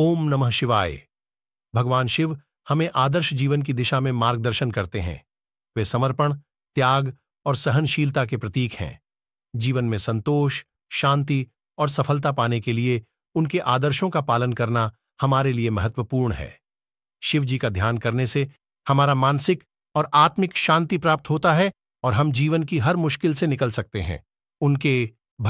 ओम नमः शिवाय भगवान शिव हमें आदर्श जीवन की दिशा में मार्गदर्शन करते हैं वे समर्पण त्याग और सहनशीलता के प्रतीक हैं जीवन में संतोष शांति और सफलता पाने के लिए उनके आदर्शों का पालन करना हमारे लिए महत्वपूर्ण है शिव जी का ध्यान करने से हमारा मानसिक और आत्मिक शांति प्राप्त होता है और हम जीवन की हर मुश्किल से निकल सकते हैं उनके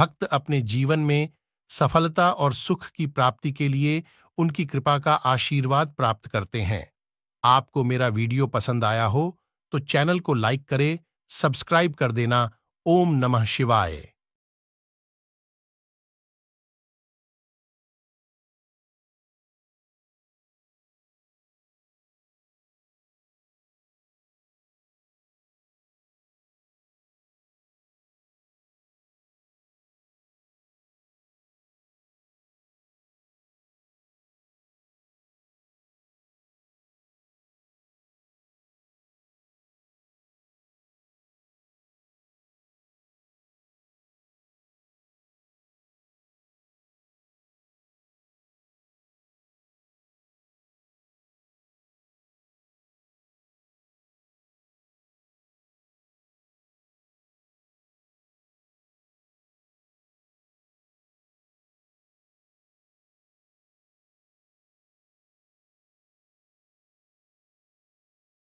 भक्त अपने जीवन में सफलता और सुख की प्राप्ति के लिए उनकी कृपा का आशीर्वाद प्राप्त करते हैं आपको मेरा वीडियो पसंद आया हो तो चैनल को लाइक करें सब्सक्राइब कर देना ओम नमः शिवाय